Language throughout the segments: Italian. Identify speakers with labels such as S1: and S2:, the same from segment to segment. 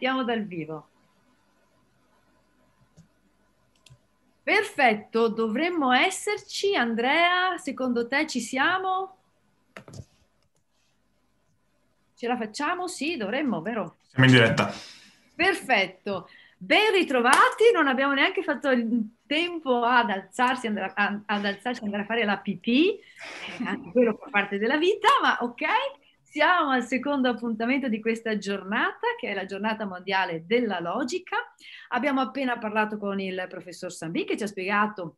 S1: sentiamo dal vivo. Perfetto, dovremmo esserci. Andrea, secondo te ci siamo? Ce la facciamo? Sì, dovremmo, vero?
S2: Siamo in diretta.
S1: Perfetto, ben ritrovati. Non abbiamo neanche fatto il tempo ad alzarsi, andare ad alzarsi, andare a fare la pipì, anche quello fa parte della vita, ma ok. Siamo al secondo appuntamento di questa giornata, che è la giornata mondiale della logica. Abbiamo appena parlato con il professor Sambì che ci ha spiegato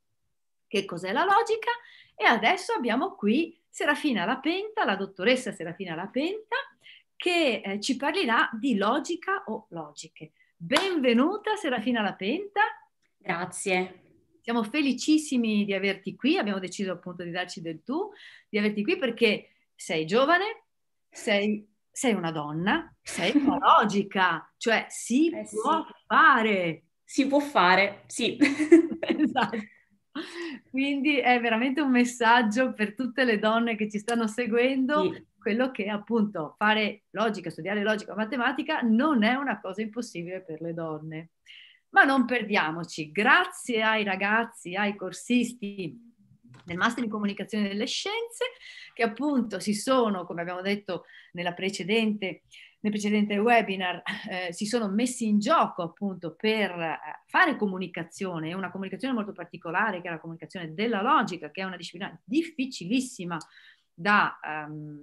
S1: che cos'è la logica e adesso abbiamo qui Serafina Lapenta, la dottoressa Serafina Lapenta, che eh, ci parlerà di logica o logiche. Benvenuta Serafina Lapenta. Grazie, siamo felicissimi di averti qui, abbiamo deciso appunto di darci del tu, di averti qui perché sei giovane, sei, sei una donna, sei logica, cioè
S3: si eh può sì. fare. Si può fare, sì. esatto.
S1: Quindi è veramente un messaggio per tutte le donne che ci stanno seguendo, sì. quello che appunto fare logica, studiare logica, matematica non è una cosa impossibile per le donne. Ma non perdiamoci, grazie ai ragazzi, ai corsisti del Master in Comunicazione delle Scienze, che appunto si sono, come abbiamo detto nella precedente nel precedente webinar eh, si sono messi in gioco appunto per eh, fare comunicazione, una comunicazione molto particolare che è la comunicazione della logica, che è una disciplina difficilissima da, um,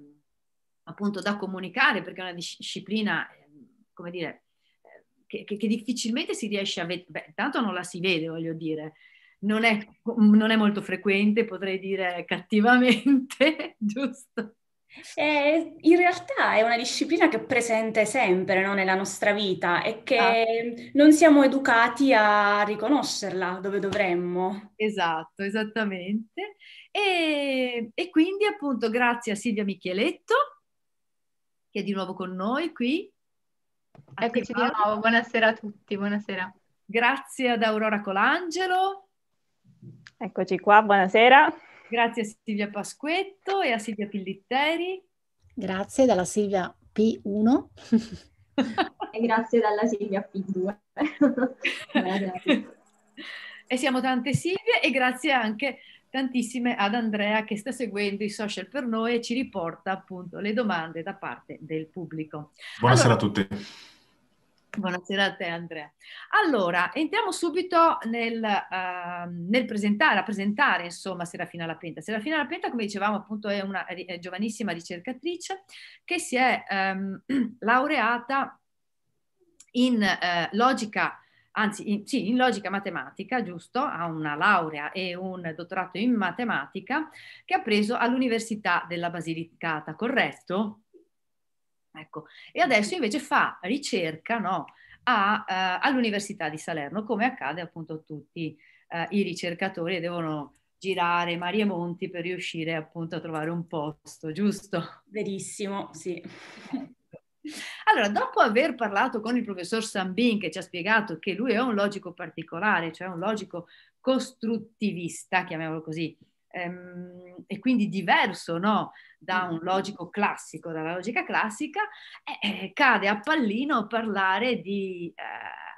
S1: appunto, da comunicare perché è una disciplina, ehm, come dire, eh, che, che, che difficilmente si riesce a vedere, beh, tanto non la si vede, voglio dire, non
S3: è, non è molto frequente, potrei dire cattivamente, giusto? Eh, in realtà è una disciplina che è presente sempre no? nella nostra vita e che ah. non siamo educati a riconoscerla dove dovremmo.
S1: Esatto, esattamente. E, e quindi appunto grazie a Silvia Micheletto che è di nuovo con noi qui. Eccoci di nuovo, buonasera a tutti, buonasera. Grazie ad Aurora Colangelo.
S4: Eccoci qua, buonasera.
S1: Grazie a Silvia Pasquetto e a Silvia Pillitteri.
S5: Grazie dalla Silvia P1.
S1: e grazie dalla Silvia P2. e siamo tante Silvia e grazie anche tantissime ad Andrea che sta seguendo i social per noi e ci riporta appunto le domande da parte del pubblico. Buonasera allora, a tutti. Buonasera a te Andrea. Allora, entriamo subito nel, uh, nel presentare, a presentare insomma Serafina Lapenta. Serafina Lapenta, come dicevamo appunto, è una è giovanissima ricercatrice che si è um, laureata in uh, logica anzi in, sì, in logica matematica, giusto? Ha una laurea e un dottorato in matematica che ha preso all'Università della Basilicata, corretto? Ecco. E adesso invece fa ricerca no, a, uh, all'Università di Salerno, come accade appunto a tutti uh, i ricercatori che devono girare Marie Monti per riuscire appunto a trovare un posto, giusto? Verissimo, sì. Allora, dopo aver parlato con il professor Sambin, che ci ha spiegato che lui è un logico particolare, cioè un logico costruttivista, chiamiamolo così, ehm, e quindi diverso no? da mm. un logico classico, dalla logica classica, eh, eh, cade a pallino parlare di, eh,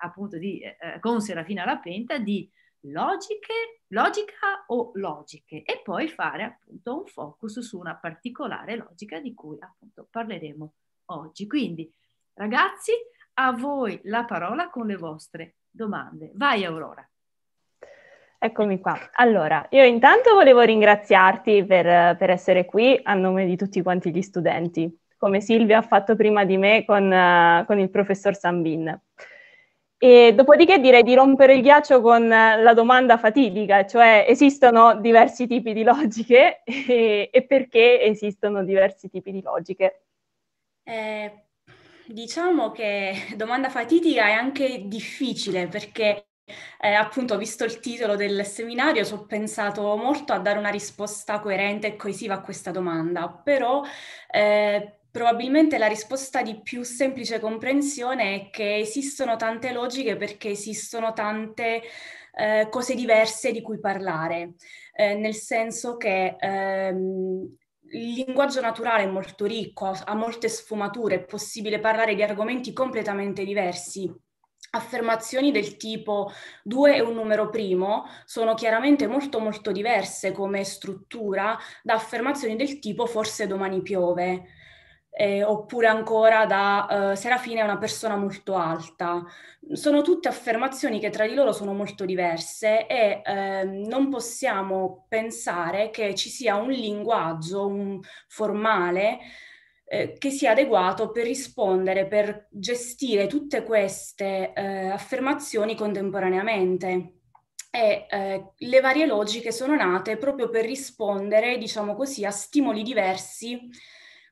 S1: appunto di, eh, eh con Serafina Lapenta di logiche, logica o logiche e poi fare appunto un focus su una particolare logica di cui appunto parleremo oggi. Quindi ragazzi, a voi la parola con le vostre domande. Vai Aurora.
S4: Eccomi qua. Allora, io intanto volevo ringraziarti per, per, essere qui a nome di tutti quanti gli studenti, come Silvia ha fatto prima di me con, uh, con il professor Sambin. E dopodiché direi di rompere il ghiaccio con eh, la domanda fatidica, cioè esistono diversi tipi di logiche e, e perché esistono diversi tipi di logiche?
S3: Eh, diciamo che domanda fatidica è anche difficile perché eh, appunto visto il titolo del seminario, ho pensato molto a dare una risposta coerente e coesiva a questa domanda, però eh, Probabilmente la risposta di più semplice comprensione è che esistono tante logiche perché esistono tante eh, cose diverse di cui parlare, eh, nel senso che ehm, il linguaggio naturale è molto ricco, ha molte sfumature, è possibile parlare di argomenti completamente diversi affermazioni del tipo 2 è un numero primo sono chiaramente molto molto diverse come struttura da affermazioni del tipo forse domani piove eh, oppure ancora da eh, Serafina è una persona molto alta. Sono tutte affermazioni che tra di loro sono molto diverse e eh, non possiamo pensare che ci sia un linguaggio un formale eh, che sia adeguato per rispondere, per gestire tutte queste eh, affermazioni contemporaneamente. E eh, le varie logiche sono nate proprio per rispondere, diciamo così, a stimoli diversi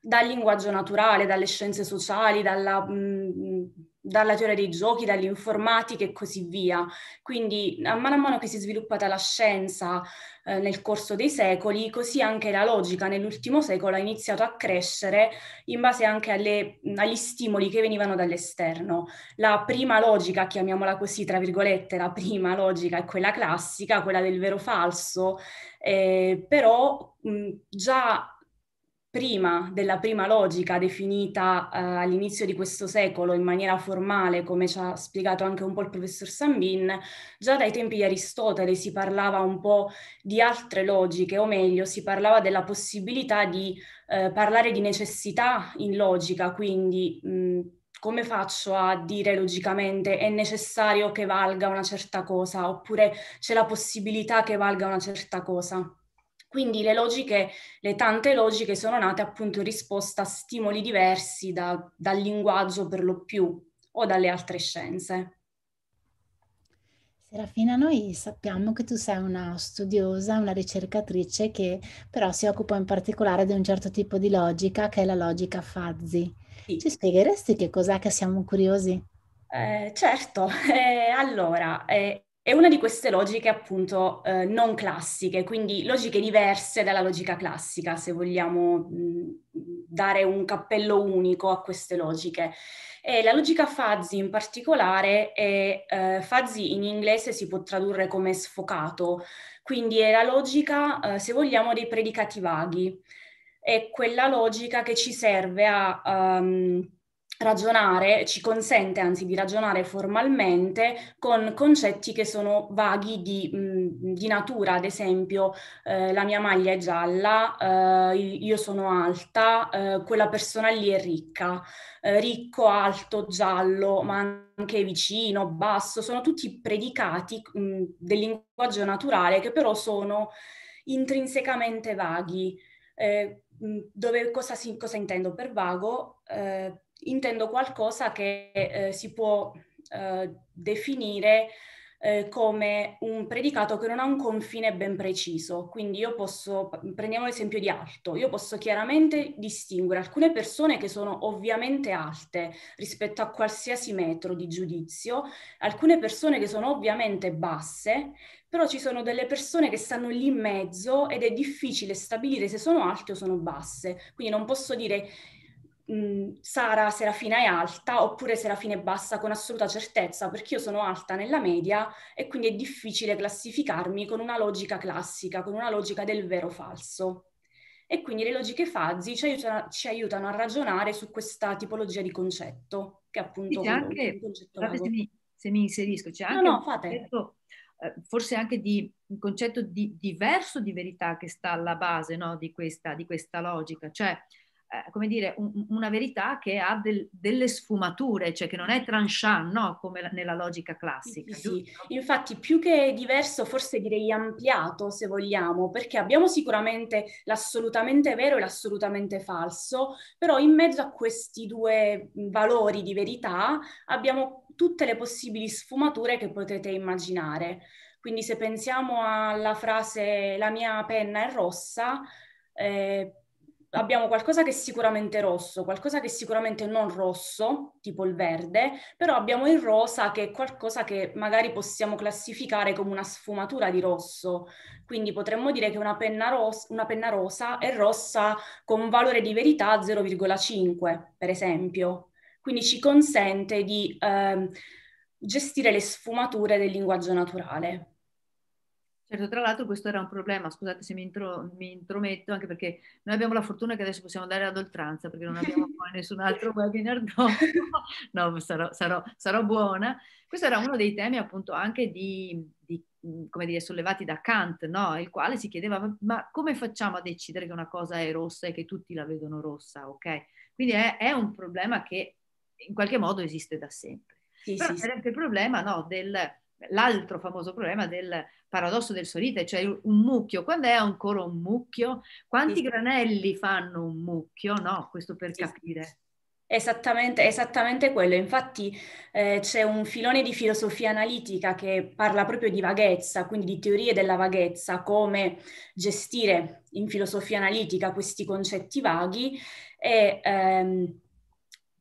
S3: dal linguaggio naturale, dalle scienze sociali, dalla mh, mm, dalla teoria dei giochi, dall'informatica e così via. Quindi a mano a mano che si è sviluppata la scienza eh, nel corso dei secoli, così anche la logica nell'ultimo secolo ha iniziato a crescere in base anche alle, agli stimoli che venivano dall'esterno. La prima logica, chiamiamola così, tra virgolette, la prima logica è quella classica, quella del vero falso, eh, però mh, già prima della prima logica definita eh, all'inizio di questo secolo in maniera formale, come ci ha spiegato anche un po' il professor Sambin, già dai tempi di Aristotele si parlava un po' di altre logiche, o meglio, si parlava della possibilità di eh, parlare di necessità in logica, quindi mh, come faccio a dire logicamente è necessario che valga una certa cosa oppure c'è la possibilità che valga una certa cosa? Quindi le logiche, le tante logiche sono nate appunto in risposta a stimoli diversi da, dal linguaggio per lo più o dalle altre
S5: scienze. Serafina, noi sappiamo che tu sei una studiosa, una ricercatrice che però si occupa in particolare di un certo tipo di logica che è la logica Fuzzy. Sì. Ci spiegheresti che cos'è che siamo curiosi? Eh,
S3: certo, eh, allora, eh, e una di queste logiche appunto eh, non classiche, quindi logiche diverse dalla logica classica, se vogliamo mh, mm, dare un cappello unico a queste logiche. E la logica Fuzzy in particolare è, eh, Fuzzy in inglese si può tradurre come sfocato, quindi è la logica, eh, se vogliamo, dei predicati vaghi. È quella logica che ci serve a... Um, ragionare, ci consente anzi di ragionare formalmente con concetti che sono vaghi di, di natura, ad esempio eh, la mia maglia è gialla, eh, io sono alta, eh, quella persona lì è ricca, eh, ricco, alto, giallo, ma anche vicino, basso, sono tutti predicati mh, del linguaggio naturale che però sono intrinsecamente vaghi. Eh, dove, cosa, cosa, intendo per vago? Eh, intendo qualcosa che eh, si può eh, definire eh, come un predicato che non ha un confine ben preciso. Quindi io posso, prendiamo l'esempio di alto, io posso chiaramente distinguere alcune persone che sono ovviamente alte rispetto a qualsiasi metro di giudizio, alcune persone che sono ovviamente basse, però ci sono delle persone che stanno lì in mezzo ed è difficile stabilire se sono alte o sono basse. Quindi non posso dire mh, Sara Serafina è alta oppure Serafina è bassa con assoluta certezza, perché io sono alta nella media e quindi è difficile classificarmi con una logica classica, con una logica del vero falso. E quindi le logiche fuzzy ci aiutano, ci aiutano a ragionare su questa tipologia di concetto, che è appunto sì, anche, un concetto se mi, se mi, inserisco, c'è anche no, no, concetto, eh, forse anche di un concetto
S1: di, diverso di verità che sta alla base no, di, questa, di questa logica, cioè eh, come dire, un, una verità che ha del, delle sfumature, cioè che non è tranchant,
S3: no? come la, nella logica classica. Sì, sì. Infatti, più che diverso, forse direi ampliato, se vogliamo, perché abbiamo sicuramente l'assolutamente vero e l'assolutamente falso, però in mezzo a questi due mm, valori di verità abbiamo tutte le possibili sfumature che potete immaginare. Quindi se pensiamo alla frase la mia penna è rossa, eh, abbiamo qualcosa che è sicuramente rosso, qualcosa che è sicuramente non rosso, tipo il verde, però abbiamo il rosa che è qualcosa che magari possiamo classificare come una sfumatura di rosso. Quindi potremmo dire che una penna, ros- una penna rosa è rossa con un valore di verità 0,5, per esempio. Quindi ci consente di eh, gestire le sfumature del linguaggio naturale. Certo, tra l'altro
S1: questo era un problema, scusate se mi, intro, mi, intrometto, anche perché noi abbiamo la fortuna che adesso possiamo andare ad oltranza, perché non abbiamo poi nessun altro webinar dopo, no, sarò, sarò, sarò, buona. Questo era uno dei temi appunto anche di, di come dire, sollevati da Kant, no? il quale si chiedeva ma come facciamo a decidere che una cosa è rossa e che tutti la vedono rossa, ok? Quindi è, è un problema che in qualche modo esiste da sempre. Sì, Però sì, era anche il problema no, del l'altro famoso problema del paradosso del solite, cioè un mucchio. Quando è ancora un mucchio? Quanti granelli fanno un mucchio? No, questo per capire.
S3: Esattamente, esattamente quello. Infatti eh, c'è un filone di filosofia analitica che parla proprio di vaghezza, quindi di teorie della vaghezza, come gestire in filosofia analitica questi concetti vaghi e ehm,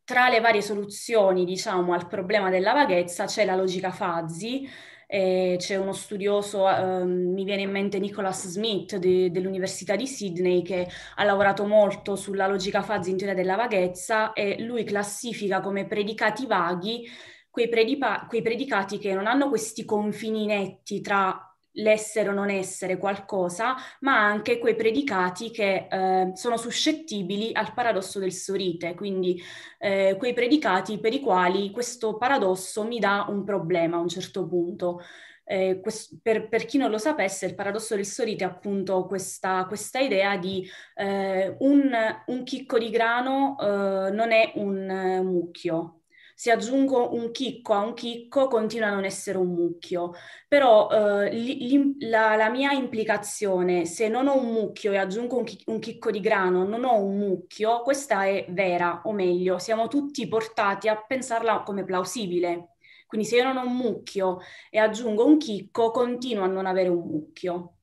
S3: tra le varie soluzioni, diciamo, al problema della vaghezza c'è la logica Fazzi, eh, c'è uno studioso, eh, mi viene in mente Nicholas Smith de, dell'Università di Sydney, che ha lavorato molto sulla logica fase in teoria della vaghezza e lui classifica come predicati vaghi quei, predipa- quei predicati che non hanno questi confini netti tra l'essere o non essere qualcosa, ma anche quei predicati che eh, sono suscettibili al paradosso del sorite, quindi eh, quei predicati per i quali questo paradosso mi dà un problema a un certo punto. Eh, quest- per, per, chi non lo sapesse, il paradosso del sorite è appunto questa, questa idea di eh, un, un, chicco di grano eh, non è un eh, mucchio, se aggiungo un chicco a un chicco continua a non essere un mucchio, però eh, li, la, la, mia implicazione, se non ho un mucchio e aggiungo un, chi, un chicco di grano, non ho un mucchio, questa è vera, o meglio, siamo tutti portati a pensarla come plausibile. Quindi se io non ho un mucchio e aggiungo un chicco, continuo a non avere un mucchio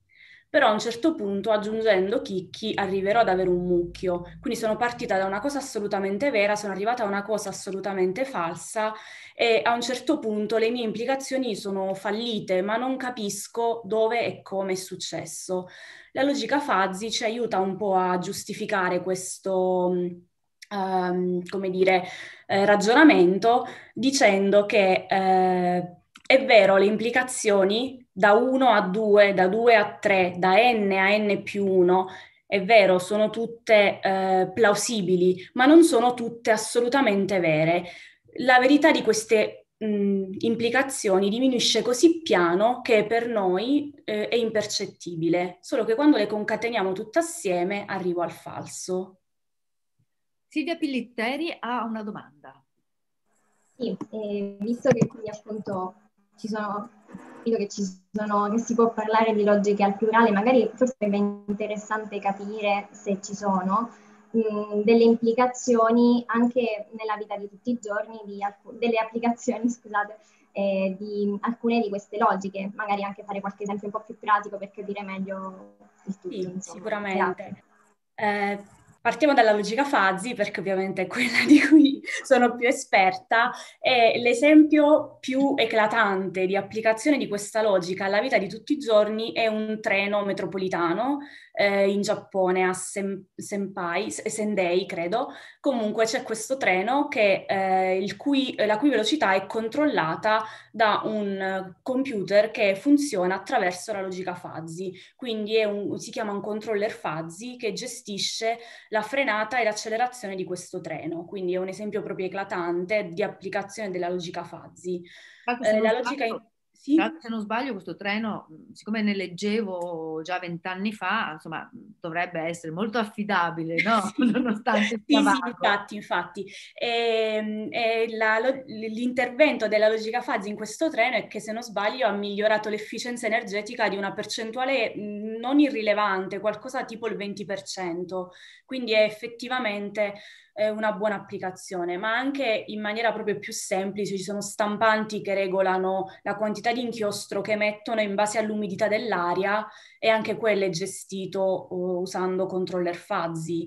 S3: però a un certo punto aggiungendo chicchi arriverò ad avere un mucchio. Quindi sono partita da una cosa assolutamente vera, sono arrivata a una cosa assolutamente falsa e a un certo punto le mie implicazioni sono fallite, ma non capisco dove e come è successo. La logica Fuzzy ci aiuta un po' a giustificare questo... Um, come dire, eh, ragionamento dicendo che eh, è vero, le implicazioni da 1 a 2, da 2 a 3, da n a n più 1, è vero, sono tutte eh, plausibili, ma non sono tutte assolutamente vere. La verità di queste mh, implicazioni diminuisce così piano che per noi eh, è impercettibile, solo che quando le concateniamo tutte assieme arrivo al falso.
S1: Silvia Pillitteri ha una domanda.
S5: Sì, eh, visto che qui appunto ci sono capito che, sono, che si può parlare di logiche al
S3: plurale, magari forse è interessante capire se ci sono mm, delle implicazioni anche nella vita di tutti i giorni, alc- delle applicazioni,
S6: scusate, eh, di alcune di queste logiche, magari anche fare qualche esempio un po' più pratico per capire
S3: meglio il tutto. Sì, sicuramente. Eh, partiamo dalla logica Fuzzy perché ovviamente è quella di cui sono più esperta. E l'esempio più eclatante di applicazione di questa logica alla vita di tutti i giorni è un treno metropolitano eh, in Giappone, a Sen- Senpai, Sendei credo, comunque c'è questo treno che, eh, cui, la cui velocità è controllata da un computer che funziona attraverso la logica Fuzzy, quindi un, si chiama un controller Fuzzy che gestisce la frenata e l'accelerazione di questo treno, quindi è un esempio proprio eclatante di applicazione della logica Fuzzy. Eh, la logica... In- sì. se non sbaglio, questo treno, siccome ne leggevo
S1: già vent'anni fa, insomma, dovrebbe essere molto affidabile, no? Sì. Nonostante
S3: sì, sì, infatti, infatti. E, ehm, e la, l'intervento della logica fase in questo treno è che, se non sbaglio, ha migliorato l'efficienza energetica di una percentuale non irrilevante, qualcosa tipo il 20%. Quindi è effettivamente eh, una buona applicazione, ma anche in maniera proprio più semplice. Ci sono stampanti che regolano la quantità di inchiostro che emettono in base all'umidità dell'aria e anche quello è gestito uh, usando controller fuzzy.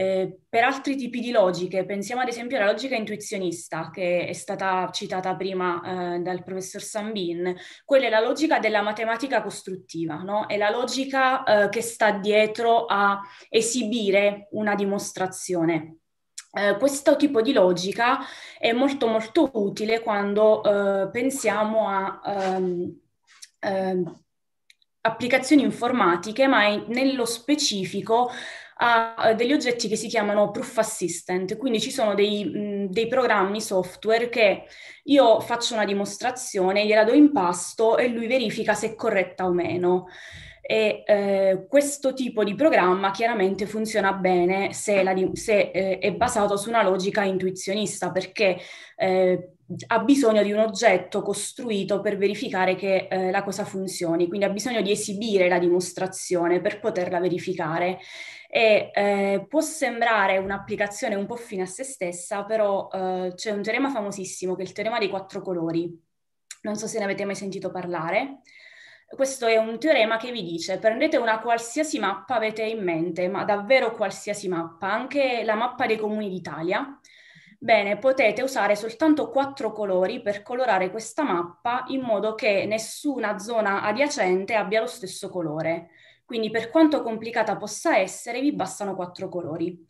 S3: Eh, per altri tipi di logiche, pensiamo ad esempio alla logica intuizionista che è stata citata prima eh, dal professor Sambin, quella è la logica della matematica costruttiva, no? è la logica eh, che sta dietro a esibire una dimostrazione. Eh, questo tipo di logica è molto molto utile quando eh, pensiamo a ehm, ehm, applicazioni informatiche, ma è, nello specifico ha eh, degli oggetti che si chiamano proof assistant, quindi ci sono dei, dei programmi software che io faccio una dimostrazione, gliela do in pasto e lui verifica se è corretta o meno. E eh, questo tipo di programma chiaramente funziona bene se, la, se eh, è basato su una logica intuizionista, perché eh, ha bisogno di un oggetto costruito per verificare che eh, la cosa funzioni, quindi ha bisogno di esibire la dimostrazione per poterla verificare. E, eh, può sembrare un'applicazione un po' fine a se stessa, però eh, c'è un teorema famosissimo che è il teorema dei quattro colori. Non so se ne avete mai sentito parlare. Questo è un teorema che vi dice prendete una qualsiasi mappa avete in mente, ma davvero qualsiasi mappa, anche la mappa dei comuni d'Italia, Bene, potete usare soltanto quattro colori per colorare questa mappa in modo che nessuna zona adiacente abbia lo stesso colore. Quindi per quanto complicata possa essere, vi bastano quattro colori.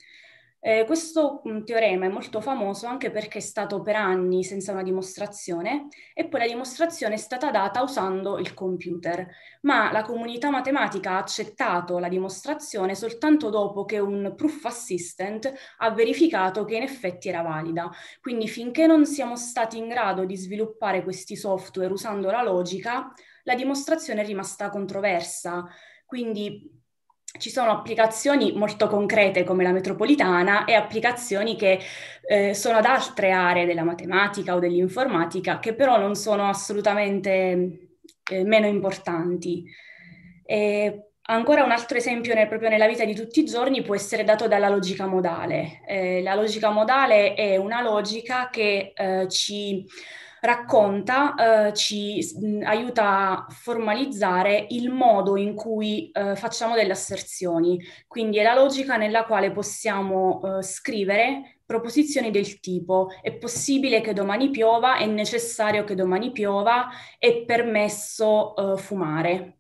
S3: Eh, questo mh, mm, teorema è molto famoso anche perché è stato per anni senza una dimostrazione e poi la dimostrazione è stata data usando il computer, ma la comunità matematica ha accettato la dimostrazione soltanto dopo che un proof assistant ha verificato che in effetti era valida. Quindi finché non siamo stati in grado di sviluppare questi software usando la logica, la dimostrazione è rimasta controversa. Quindi ci sono applicazioni molto concrete come la metropolitana e applicazioni che eh, sono ad altre aree della matematica o dell'informatica che però non sono assolutamente eh, meno importanti. E Ancora un altro esempio nel, proprio nella vita di tutti i giorni può essere dato dalla logica modale. Eh, la logica modale è una logica che eh, ci racconta, eh, ci mh, mm, aiuta a formalizzare il modo in cui eh, facciamo delle asserzioni, quindi è la logica nella quale possiamo eh, scrivere proposizioni del tipo è possibile che domani piova, è necessario che domani piova, è permesso eh, fumare.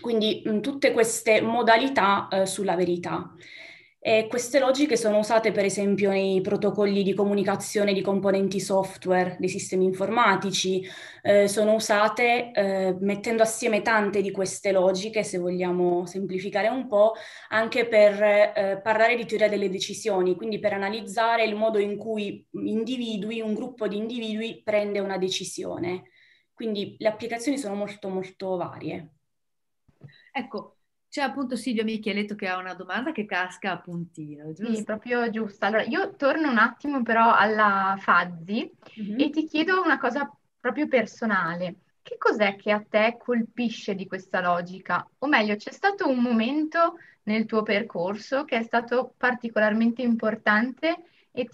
S3: Quindi mh, mm, tutte queste modalità eh, sulla verità. E queste logiche sono usate per esempio nei protocolli di comunicazione di componenti software dei sistemi informatici, eh, sono usate eh, mettendo assieme tante di queste logiche, se vogliamo semplificare un po', anche per eh, parlare di teoria delle decisioni, quindi per analizzare il modo in cui individui, un gruppo di individui prende una decisione. Quindi le applicazioni sono molto molto varie.
S1: Ecco, c'è cioè, appunto Silvia Micheletto che ha una domanda che casca a puntino, giusto? Sì, proprio
S6: giusta. Allora, io torno un attimo però alla Fazzi mm-hmm. e ti chiedo una cosa proprio personale. Che cos'è che a te colpisce di questa logica? O meglio, c'è stato un momento nel tuo percorso che è stato particolarmente importante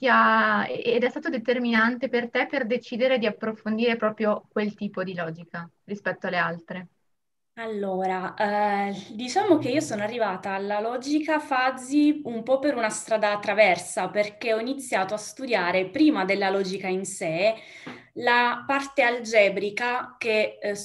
S6: ha, ed è stato determinante per te per decidere di approfondire
S3: proprio quel tipo di logica rispetto alle altre? Allora, eh, diciamo che io sono arrivata alla logica Fuzzy un po' per una strada traversa, perché ho iniziato a studiare prima della logica in sé la parte algebrica che eh,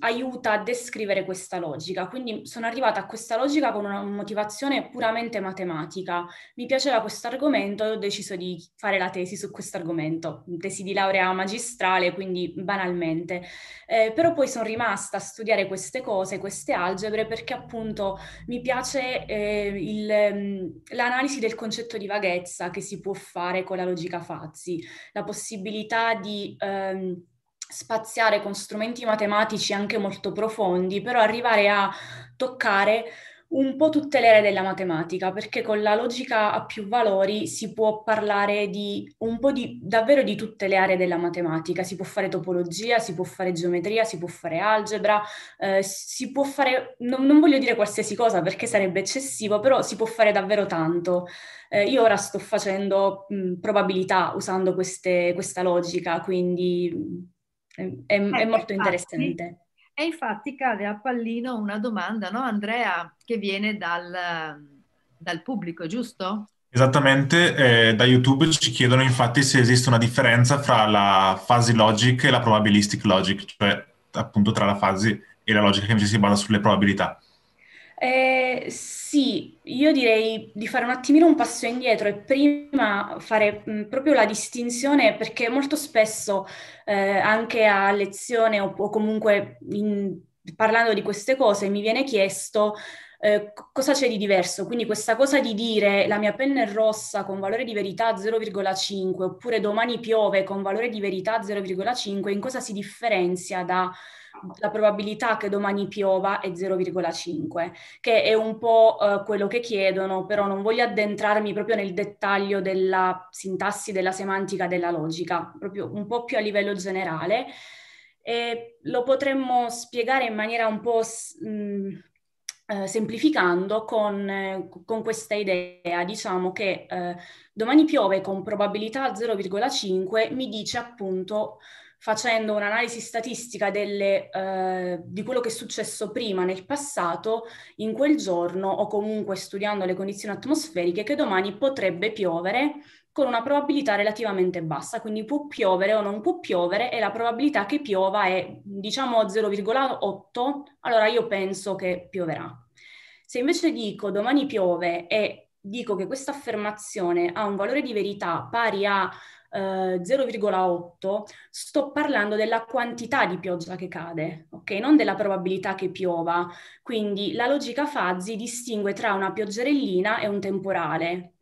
S3: aiuta a descrivere questa logica. Quindi sono arrivata a questa logica con una motivazione puramente matematica. Mi piaceva questo argomento e ho deciso di fare la tesi su questo argomento, tesi di laurea magistrale, quindi banalmente. Eh, però poi sono rimasta a studiare queste cose, queste algebre, perché appunto mi piace eh, il, l'analisi del concetto di vaghezza che si può fare con la logica Fazzi, la possibilità di eh, ehm, spaziare con strumenti matematici anche molto profondi, però arrivare a toccare un po' tutte le aree della matematica, perché con la logica a più valori si può parlare di un po' di davvero di tutte le aree della matematica, si può fare topologia, si può fare geometria, si può fare algebra, eh, si può fare, non, non, voglio dire qualsiasi cosa perché sarebbe eccessivo, però si può fare davvero tanto. Eh, io ora sto facendo mh, mm, probabilità usando queste, questa logica, quindi mm, è, è, è eh, molto interessante.
S1: E infatti cade a pallino una domanda, no Andrea, che viene dal, dal pubblico, giusto?
S2: Esattamente, eh, da YouTube ci chiedono infatti se esiste una differenza fra la fuzzy logic e la probabilistic logic, cioè appunto tra la fuzzy e la logica che invece si basa sulle probabilità.
S3: Eh, sì, io direi di fare un attimino un passo indietro e prima fare mh, proprio la distinzione perché molto spesso eh, anche a lezione o, o comunque in, parlando di queste cose mi viene chiesto eh, cosa c'è di diverso? Quindi questa cosa di dire la mia penna è rossa con valore di verità 0,5 oppure domani piove con valore di verità 0,5, in cosa si differenzia da la probabilità che domani piova è 0,5, che è un po' eh, quello che chiedono, però non voglio addentrarmi proprio nel dettaglio della sintassi, della semantica, della logica, proprio un po' più a livello generale. E lo potremmo spiegare in maniera un po' mh, mm, eh, semplificando con, eh, con, questa idea, diciamo che eh, domani piove con probabilità 0,5 mi dice appunto facendo un'analisi statistica delle, eh, di quello che è successo prima nel passato, in quel giorno o comunque studiando le condizioni atmosferiche che domani potrebbe piovere con una probabilità relativamente bassa, quindi può piovere o non può piovere e la probabilità che piova è diciamo 0,8, allora io penso che pioverà. Se invece dico domani piove e dico che questa affermazione ha un valore di verità pari a 0,8 eh, sto parlando della quantità di pioggia che cade, ok? Non della probabilità che piova. Quindi la logica Fuzzy distingue tra una pioggerellina e un temporale.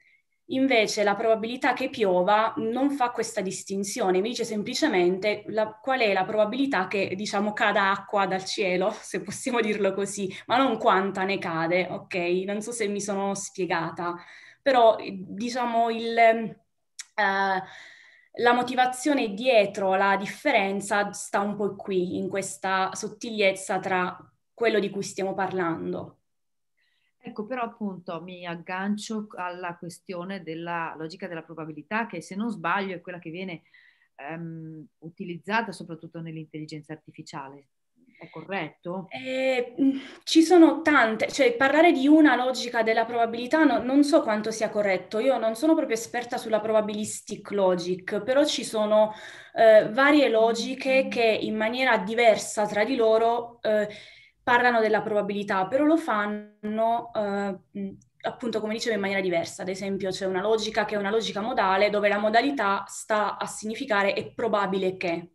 S3: Invece la probabilità che piova non fa questa distinzione, mi dice semplicemente la, qual è la probabilità che diciamo cada acqua dal cielo, se possiamo dirlo così, ma non quanta ne cade, ok? Non so se mi sono spiegata, però diciamo il... Eh, la motivazione dietro la differenza sta un po' qui, in questa sottigliezza tra quello di cui stiamo parlando.
S1: Ecco, però appunto mi aggancio alla questione della logica della probabilità, che se non sbaglio è quella che viene ehm, utilizzata soprattutto nell'intelligenza artificiale.
S3: È corretto? Eh, mm, ci sono tante, cioè parlare di una logica della probabilità no, non so quanto sia corretto, io non sono proprio esperta sulla probabilistic logic, però ci sono eh, varie logiche mm-hmm. che in maniera diversa tra di loro eh, parlano della probabilità, però lo fanno eh, mm, appunto come dicevo in maniera diversa, ad esempio c'è una logica che è una logica modale dove la modalità sta a significare è probabile che,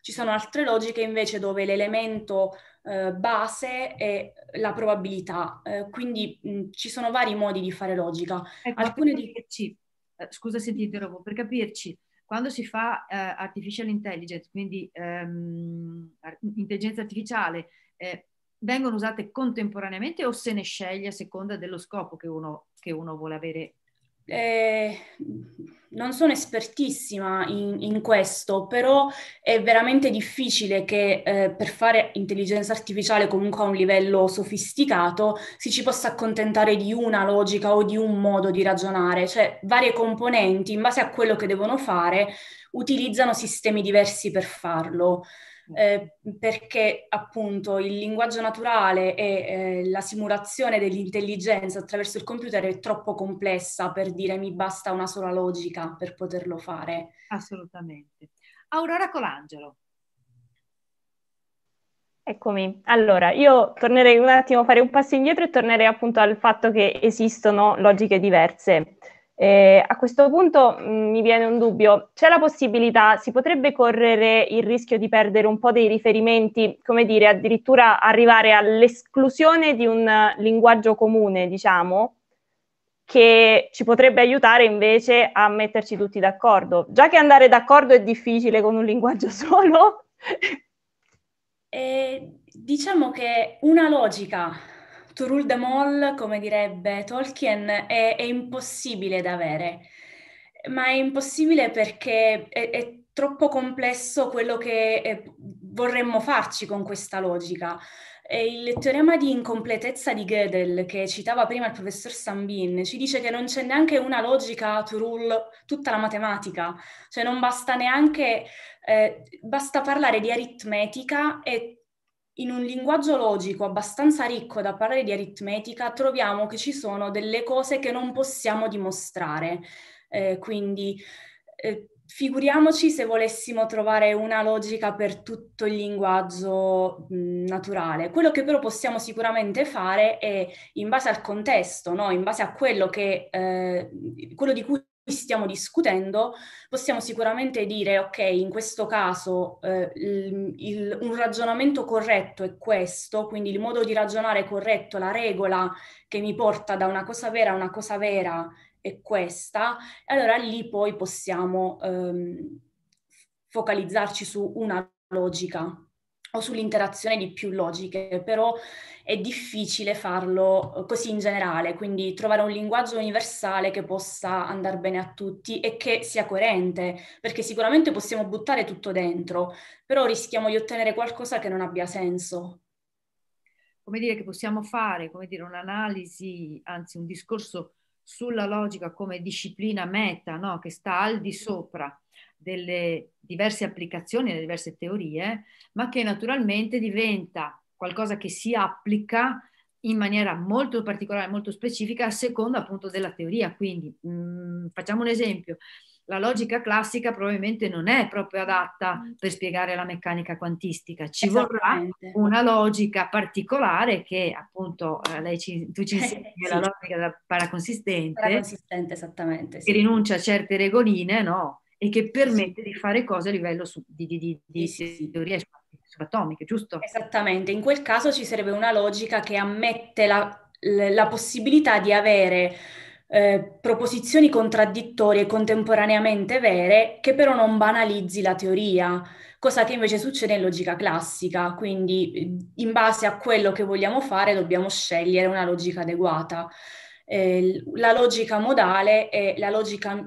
S3: ci sono altre logiche invece dove l'elemento eh, base è la probabilità, eh, quindi mh, ci sono vari modi di fare logica. Ecco, Alcune di... Capirci,
S1: eh, scusa se ti interrompo, per capirci, quando si fa eh, artificial intelligence, quindi ehm, intelligenza artificiale, eh, vengono usate contemporaneamente
S3: o se ne sceglie a seconda dello scopo che uno, che uno vuole avere eh, non sono espertissima in, in, questo, però è veramente difficile che eh, per fare intelligenza artificiale comunque a un livello sofisticato si ci possa accontentare di una logica o di un modo di ragionare, cioè varie componenti in base a quello che devono fare utilizzano sistemi diversi per farlo. Eh, perché appunto il linguaggio naturale e eh, la simulazione dell'intelligenza attraverso il computer è troppo complessa per dire mi basta una sola logica per poterlo fare. Assolutamente.
S1: Aurora Colangelo.
S4: Eccomi, allora io tornerei un attimo a fare un passo indietro e tornerei appunto al fatto che esistono logiche diverse eh, a questo punto mh, mm, mi viene un dubbio, c'è la possibilità, si potrebbe correre il rischio di perdere un po' dei riferimenti, come dire, addirittura arrivare all'esclusione di un linguaggio comune, diciamo, che ci potrebbe aiutare invece a metterci tutti d'accordo. Già che andare d'accordo è difficile con un linguaggio solo.
S3: eh, diciamo che una logica to rule them all, come direbbe Tolkien, è, è impossibile da avere. Ma è impossibile perché è, è troppo complesso quello che eh, vorremmo farci con questa logica. E il teorema di incompletezza di Gödel, che citava prima il professor Sambin, ci dice che non c'è neanche una logica to rule tutta la matematica, cioè non basta neanche, eh, basta parlare di aritmetica e in un linguaggio logico abbastanza ricco da parlare di aritmetica, troviamo che ci sono delle cose che non possiamo dimostrare. Eh, quindi eh, figuriamoci se volessimo trovare una logica per tutto il linguaggio mh, naturale. Quello che però possiamo sicuramente fare è, in base al contesto, no? in base a quello, che, eh, quello di cui stiamo discutendo, possiamo sicuramente dire, ok, in questo caso eh, il, il, un ragionamento corretto è questo, quindi il modo di ragionare corretto, la regola che mi porta da una cosa vera a una cosa vera è questa, e allora lì poi possiamo ehm, focalizzarci su una logica o sull'interazione di più logiche, però è difficile farlo eh, così in generale, quindi trovare un linguaggio universale che possa andare bene a tutti e che sia coerente, perché sicuramente possiamo buttare tutto dentro, però rischiamo di ottenere qualcosa che non abbia senso. Come dire che possiamo fare,
S1: come dire, un'analisi, anzi un discorso sulla logica come disciplina meta, no? che sta al di sopra delle diverse applicazioni, delle diverse teorie, ma che naturalmente diventa qualcosa che si applica in maniera molto particolare, molto specifica, a seconda appunto della teoria. Quindi mh, mm, facciamo un esempio. La logica classica probabilmente non è proprio adatta per spiegare la meccanica quantistica, ci vorrà una logica particolare che appunto eh, lei ci, tu ci eh, insegni sì. la logica paraconsistente, paraconsistente esattamente, sì. che rinuncia a certe regoline, no? e che permette di fare cose a livello su, di, di, di, di sì.
S3: teorie subatomiche, giusto? Esattamente, in quel caso ci sarebbe una logica che ammette la, la possibilità di avere eh, proposizioni contraddittorie contemporaneamente vere che però non banalizzi la teoria, cosa che invece succede in logica classica, quindi eh, in base a quello che vogliamo fare dobbiamo scegliere una logica adeguata. Eh, la logica modale è la logica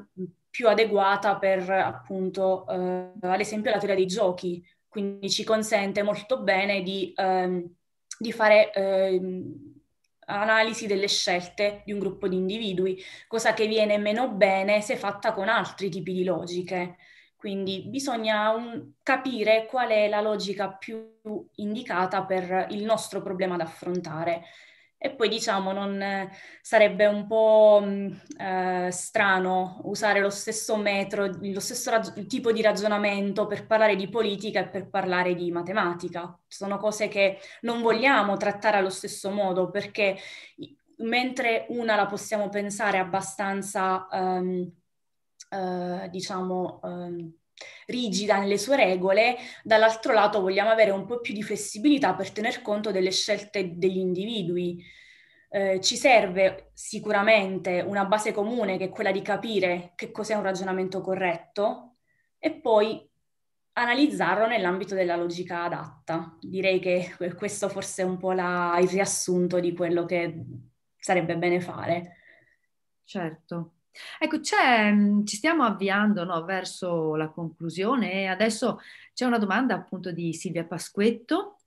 S3: più adeguata per appunto, eh, ad esempio, la teoria dei giochi. Quindi ci consente molto bene di, ehm, di fare ehm, analisi delle scelte di un gruppo di individui, cosa che viene meno bene se fatta con altri tipi di logiche. Quindi bisogna un, capire qual è la logica più indicata per il nostro problema da affrontare. E poi diciamo non sarebbe un po' eh, strano usare lo stesso metro, lo stesso rag- tipo di ragionamento per parlare di politica e per parlare di matematica. Sono cose che non vogliamo trattare allo stesso modo perché mentre una la possiamo pensare abbastanza, um, uh, diciamo, um, rigida nelle sue regole, dall'altro lato vogliamo avere un po' più di flessibilità per tener conto delle scelte degli individui. Eh, ci serve sicuramente una base comune che è quella di capire che cos'è un ragionamento corretto e poi analizzarlo nell'ambito della logica adatta. Direi che questo forse è un po' la, il riassunto di quello che sarebbe bene fare. Certo,
S1: Ecco, mm, ci stiamo avviando no, verso la conclusione e adesso c'è una domanda appunto
S5: di Silvia Pasquetto.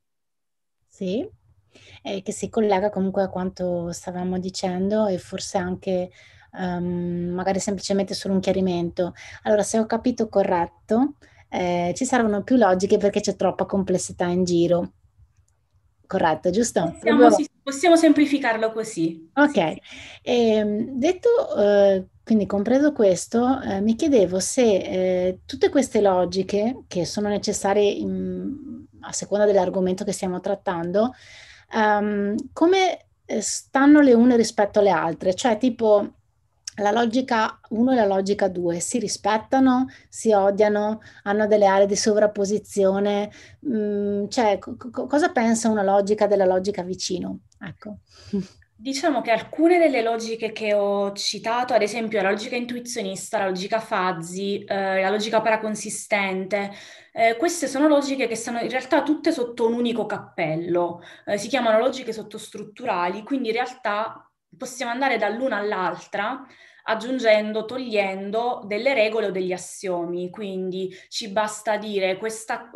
S5: Sì, eh, che si collega comunque a quanto stavamo dicendo e forse anche um, magari semplicemente solo un chiarimento. Allora, se ho capito corretto, eh, ci servono più logiche perché c'è troppa complessità in giro. Corretto, giusto? Possiamo, sì,
S3: possiamo semplificarlo così.
S5: Ok, sì. e, ehm, detto... Eh, quindi compreso questo, eh, mi chiedevo se eh, tutte queste logiche che sono necessarie in, a seconda dell'argomento che stiamo trattando, um, come eh, stanno le une rispetto alle altre? Cioè tipo la logica 1 e la logica 2 si rispettano, si odiano, hanno delle aree di sovrapposizione, mh, mm, cioè co- cosa pensa una logica della logica vicino? Ecco.
S3: Diciamo che alcune delle logiche che ho citato, ad esempio la logica intuizionista, la logica Fazzi, eh, la logica paraconsistente, eh, queste sono logiche che sono in realtà tutte sotto un unico cappello, eh, si chiamano logiche sottostrutturali, quindi in realtà possiamo andare dall'una all'altra aggiungendo, togliendo delle regole o degli assiomi, quindi ci basta dire questa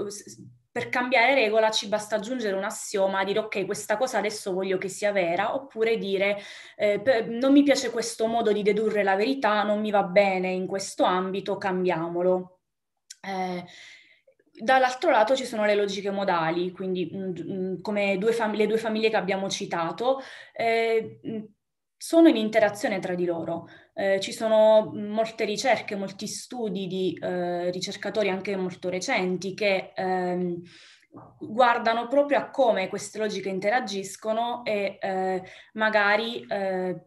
S3: per cambiare regola ci basta aggiungere un assioma, dire ok questa cosa adesso voglio che sia vera, oppure dire eh, per, non mi piace questo modo di dedurre la verità, non mi va bene in questo ambito, cambiamolo. Eh, dall'altro lato ci sono le logiche modali, quindi mh, mm, mh, mm, come due fam- le due famiglie che abbiamo citato. Eh, sono in interazione tra di loro. Eh, ci sono molte ricerche, molti studi di eh, ricercatori anche molto recenti che ehm, guardano proprio a come queste logiche interagiscono e eh, magari, eh,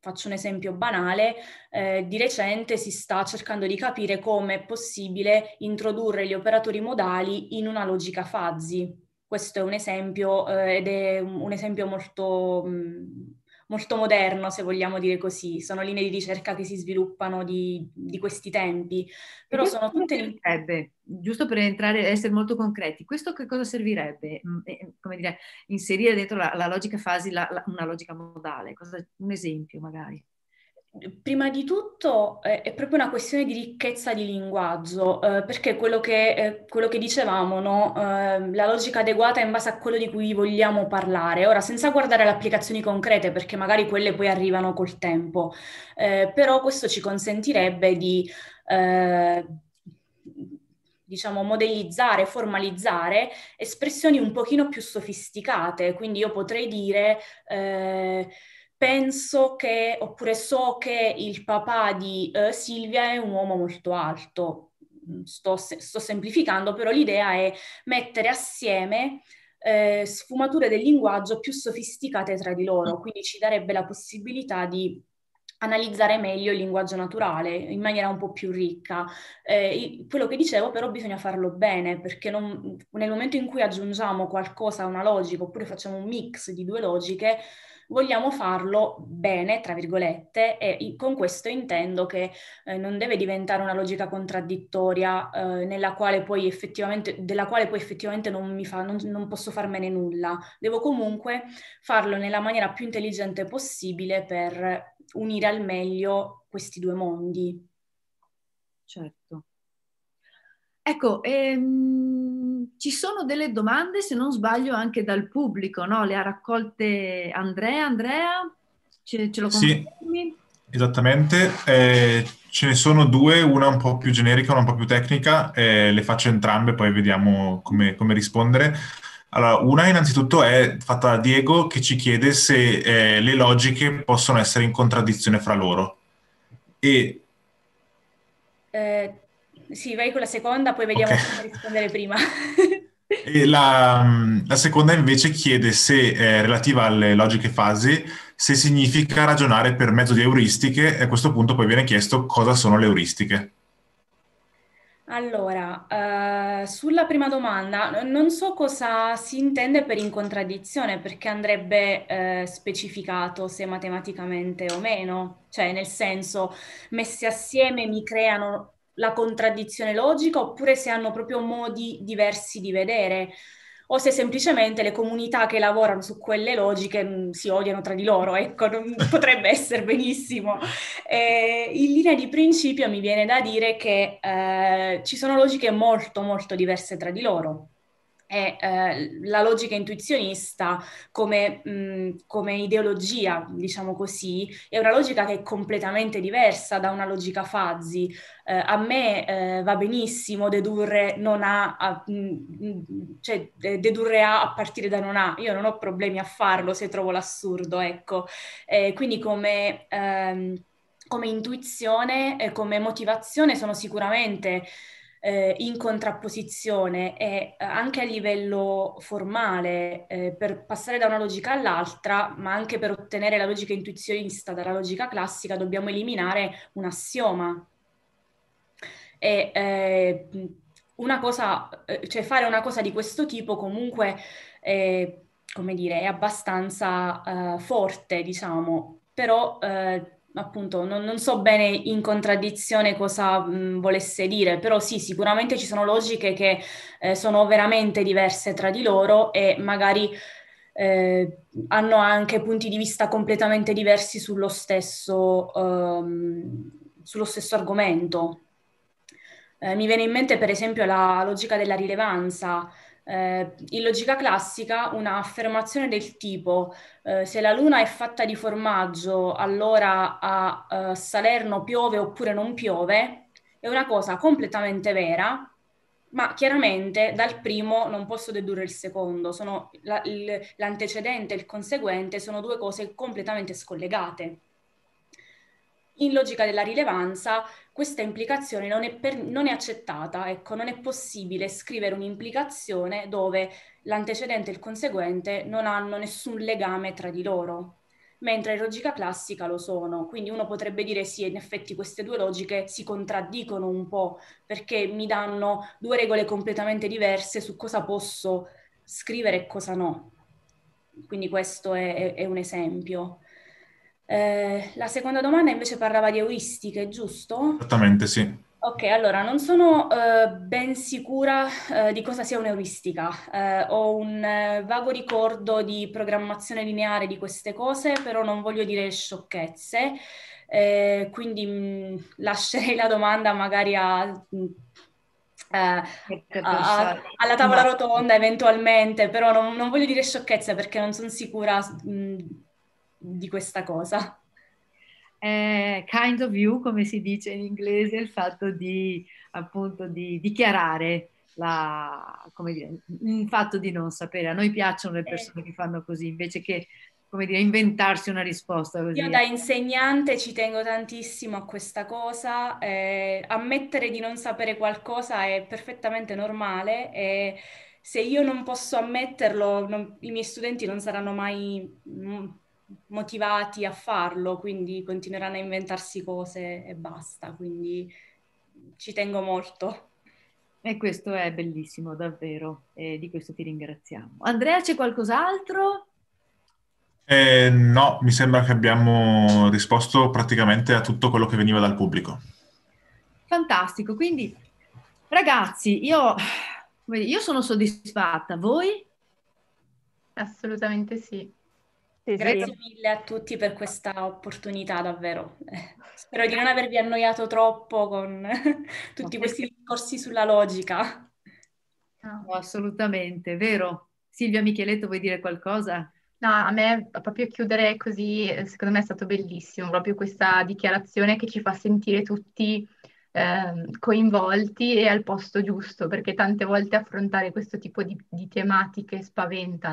S3: faccio un esempio banale, eh, di recente si sta cercando di capire come è possibile introdurre gli operatori modali in una logica fuzzy. Questo è un esempio eh, ed è un esempio molto... Mh, mm, molto moderno, se vogliamo dire così. Sono linee di ricerca che si sviluppano di, di questi tempi, però sono tutte linee... Giusto per entrare, e essere molto concreti,
S1: questo che cosa servirebbe? Mm, eh, eh, come dire, inserire dentro la, la logica fasi la, la, una
S3: logica modale, cosa, un esempio magari. Prima di tutto eh, è proprio una questione di ricchezza di linguaggio, eh, perché quello che, eh, quello che dicevamo, no? Ehm, la logica adeguata è in base a quello di cui vogliamo parlare, ora senza guardare le applicazioni concrete, perché magari quelle poi arrivano col tempo, eh, però questo ci consentirebbe di eh, diciamo, modellizzare, formalizzare espressioni un pochino più sofisticate, quindi io potrei dire penso che, oppure so che il papà di uh, Silvia è un uomo molto alto. Mm, sto, sto semplificando, però l'idea è mettere assieme eh, sfumature del linguaggio più sofisticate tra di loro, mm. quindi ci darebbe la possibilità di analizzare meglio il linguaggio naturale in maniera un po' più ricca. Eh, quello che dicevo però bisogna farlo bene perché non, nel momento in cui aggiungiamo qualcosa a una logica oppure facciamo un mix di due logiche, vogliamo farlo bene, tra virgolette, e con questo intendo che eh, non deve diventare una logica contraddittoria eh, quale della quale poi effettivamente non, fa, non, non posso farmene nulla. Devo comunque farlo nella maniera più intelligente possibile per unire al meglio questi due mondi. Certo.
S1: Ecco, ehm, ci sono delle domande, se non sbaglio, anche dal pubblico, no? Le ha raccolte Andrea. Andrea, ce, ce lo confermi? Sì,
S2: esattamente. Eh, ce ne sono due, una un po' più generica, una un po' più tecnica. Eh, le faccio entrambe, poi vediamo come, come rispondere. Allora, una innanzitutto è fatta da Diego che ci chiede se eh, le logiche possono essere in contraddizione fra loro. E...
S3: Eh, sì, vai con la seconda, poi vediamo okay. come rispondere prima.
S2: la, mm, la, seconda invece chiede se è relativa alle logiche fasi, se significa ragionare per mezzo di euristiche e a questo punto poi viene chiesto cosa sono le euristiche.
S3: Allora, eh, sulla prima domanda, non so cosa si intende per in contraddizione, perché andrebbe eh, specificato se matematicamente o meno, cioè nel senso messe assieme mi creano la contraddizione logica oppure se hanno proprio modi diversi di vedere o se semplicemente le comunità che lavorano su quelle logiche mh, mm, si odiano tra di loro, ecco, non, potrebbe essere benissimo. Eh, in linea di principio mi viene da dire che eh, ci sono logiche molto molto diverse tra di loro è eh, la logica intuizionista come, mh, mm, come, ideologia, diciamo così, è una logica che è completamente diversa da una logica Fazzi. Eh, a me eh, va benissimo dedurre non a, a mm, mh, mm, cioè eh, dedurre A a partire da non A, io non ho problemi a farlo se trovo l'assurdo, ecco. Eh, quindi come... Ehm, come intuizione e come motivazione sono sicuramente eh, in contrapposizione e eh, anche a livello formale eh, per passare da una logica all'altra, ma anche per ottenere la logica intuizionista dalla logica classica, dobbiamo eliminare un assioma. E, eh, una cosa, eh, cioè fare una cosa di questo tipo comunque come dire, è abbastanza eh, forte, diciamo, però eh, appunto non, non, so bene in contraddizione cosa mh, volesse dire, però sì, sicuramente ci sono logiche che eh, sono veramente diverse tra di loro e magari eh, hanno anche punti di vista completamente diversi sullo stesso, ehm, sullo stesso argomento. Eh, mi viene in mente per esempio la logica della rilevanza. Eh, in logica classica una affermazione del tipo eh, se la luna è fatta di formaggio allora a eh, Salerno piove oppure non piove è una cosa completamente vera ma chiaramente dal primo non posso dedurre il secondo, sono la, l'antecedente e il conseguente sono due cose completamente scollegate in logica della rilevanza questa implicazione non è, per, non è accettata, ecco, non è possibile scrivere un'implicazione dove l'antecedente e il conseguente non hanno nessun legame tra di loro, mentre in logica classica lo sono. Quindi uno potrebbe dire sì, in effetti queste due logiche si contraddicono un po' perché mi danno due regole completamente diverse su cosa posso scrivere e cosa no. Quindi questo è, è un esempio. Eh, la seconda domanda invece parlava di euristiche, giusto? Esattamente, sì. Ok, allora non sono eh, ben sicura eh, di cosa sia un'euristica. Eh, ho un eh, vago ricordo di programmazione lineare di queste cose, però non voglio dire sciocchezze. Eh, quindi mh, mm, lascerei la domanda magari a, mh, mm, a, a, alla tavola rotonda eventualmente, però non, non, voglio dire sciocchezze perché non sono sicura. Mh, mm, di questa cosa?
S1: Eh, kind of you, come si dice in inglese, il fatto di appunto di dichiarare la, dire, il fatto di non sapere. A noi piacciono le eh. persone che fanno così, invece che come dire, inventarsi una risposta. Così. Io da
S3: insegnante ci tengo tantissimo a questa cosa, eh, ammettere di non sapere qualcosa è perfettamente normale e se io non posso ammetterlo non, i miei studenti non saranno mai... Mh, motivati a farlo, quindi continueranno a inventarsi cose e basta, quindi ci tengo molto.
S1: E questo è bellissimo, davvero, e di questo ti ringraziamo. Andrea, c'è qualcos'altro?
S2: Eh, no, mi sembra che abbiamo risposto praticamente a tutto quello che veniva dal pubblico.
S1: Fantastico, quindi ragazzi, io, io sono soddisfatta, voi? Assolutamente sì. Sì,
S6: Grazie sì.
S3: mille a tutti per questa opportunità, davvero. Spero di non avervi annoiato troppo con tutti questi discorsi sulla logica. No,
S1: assolutamente, vero. Silvia Micheletto, vuoi dire qualcosa? No, a me proprio chiudere
S6: così, secondo me è stato bellissimo, proprio questa dichiarazione che ci fa sentire tutti eh, coinvolti e al posto giusto, perché tante volte affrontare questo tipo di, di tematiche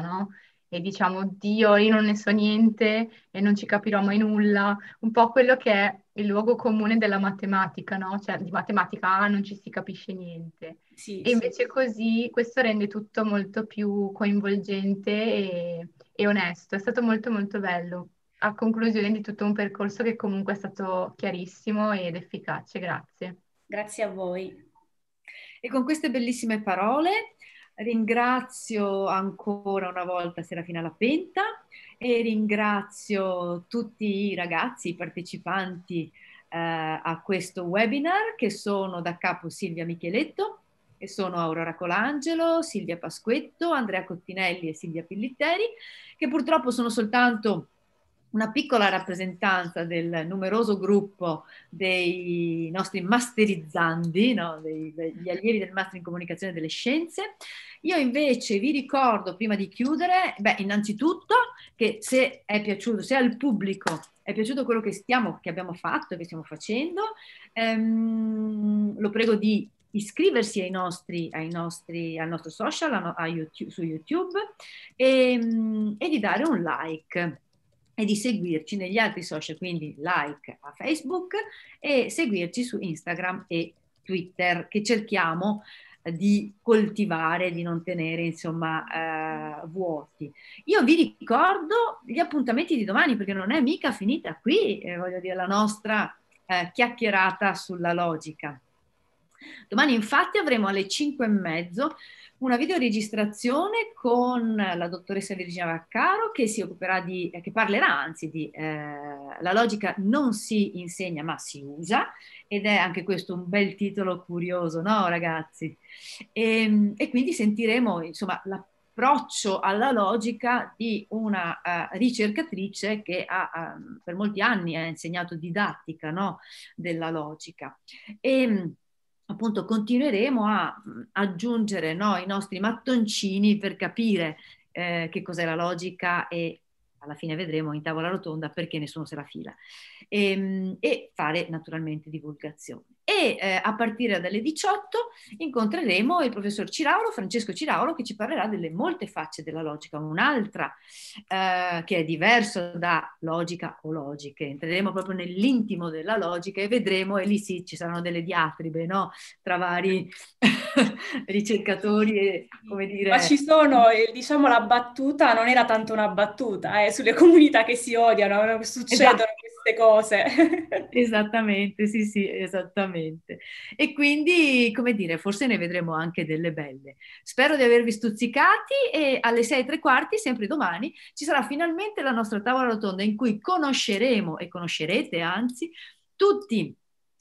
S6: no? e diciamo Dio, io non ne so niente e non ci capirò mai nulla, un po' quello che è il luogo comune della matematica, no? Cioè di matematica ah, non ci si capisce niente. Sì, e invece così questo rende tutto molto più coinvolgente e, e onesto. È stato molto molto bello a conclusione di tutto un percorso che comunque è stato chiarissimo ed efficace. Grazie.
S1: Grazie a voi. E con queste bellissime parole Ringrazio ancora una volta Serafina Lapenta e ringrazio tutti i ragazzi, i partecipanti eh, a questo webinar che sono da capo Silvia Micheletto, che sono Aurora Colangelo, Silvia Pasquetto, Andrea Cottinelli e Silvia Pillitteri, che purtroppo sono soltanto una piccola rappresentanza del numeroso gruppo dei nostri masterizzandi, no? dei, degli allievi del Master in Comunicazione delle Scienze. Io invece vi ricordo, prima di chiudere, beh, innanzitutto che se è piaciuto, se al pubblico è piaciuto quello che stiamo, che abbiamo fatto e che stiamo facendo, ehm, lo prego di iscriversi ai nostri, ai nostri, al nostro social, a, a YouTube, su YouTube e, ehm, e di dare un like e di seguirci negli altri social, quindi like a Facebook e seguirci su Instagram e Twitter che cerchiamo eh, di coltivare, di non tenere insomma eh, vuoti. Io vi ricordo gli appuntamenti di domani perché non è mica finita qui, eh, voglio dire, la nostra eh, chiacchierata sulla logica. Domani infatti avremo alle 5 e mezzo una videoregistrazione con la dottoressa Virginia Vaccaro che si occuperà di, eh, che parlerà anzi di eh, la logica non si insegna ma si usa ed è anche questo un bel titolo curioso, no ragazzi? E, ehm, e quindi sentiremo insomma l'approccio alla logica di una uh, ricercatrice che ha um, per molti anni ha insegnato didattica no? della logica. E, ehm, appunto continueremo a mm, aggiungere no, i nostri mattoncini per capire eh, che cos'è la logica e alla fine vedremo in tavola rotonda perché nessuno se la fila e, ehm, e fare naturalmente divulgazione e eh, a partire dalle 18 incontreremo il professor Ciraulo, Francesco Ciraulo, che ci parlerà delle molte facce della logica, un'altra eh, che è diversa da logica o logiche. Entreremo proprio nell'intimo della logica e vedremo, e lì sì, ci saranno delle diatribe no? tra vari ricercatori e come dire... Ma ci
S3: sono, eh, diciamo la battuta non era tanto una battuta, eh, sulle comunità che si odiano, eh, succedono esatto queste cose.
S1: esattamente, sì, sì, esattamente. E quindi, come dire, forse ne vedremo anche delle belle. Spero di avervi stuzzicati e alle sei e tre quarti, sempre domani, ci sarà finalmente la nostra tavola rotonda in cui conosceremo e conoscerete, anzi, tutti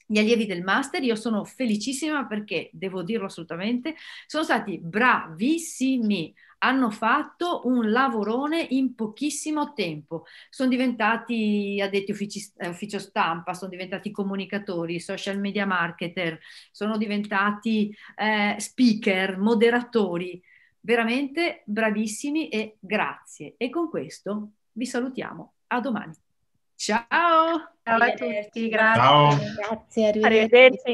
S1: gli allievi del master, io sono felicissima perché, devo dirlo assolutamente, sono stati bravissimi hanno fatto un lavorone in pochissimo tempo. Sono diventati addetti uffici, eh, ufficio stampa, sono diventati comunicatori, social media marketer, sono diventati eh, speaker, moderatori. Veramente bravissimi e grazie. E con questo vi salutiamo. A domani. Ciao! Ciao a tutti, grazie. Ciao. Grazie, arrivederci. arrivederci.